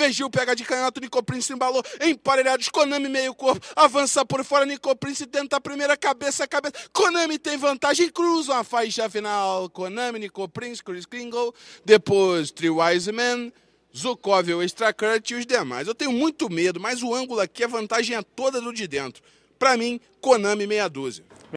Fingiu pega de canhoto, Nicoprince se embalou. Emparelhados, Konami meio corpo. Avança por fora, Nicoprince tenta a primeira cabeça a cabeça. Konami tem vantagem, cruza uma faixa final. Konami, Nicoprince, Chris Kringle. Depois, Three Wise Men. Zukov, o Extra Kurt e os demais. Eu tenho muito medo, mas o ângulo aqui, a vantagem é toda do de dentro. Para mim, Konami meia dúzia.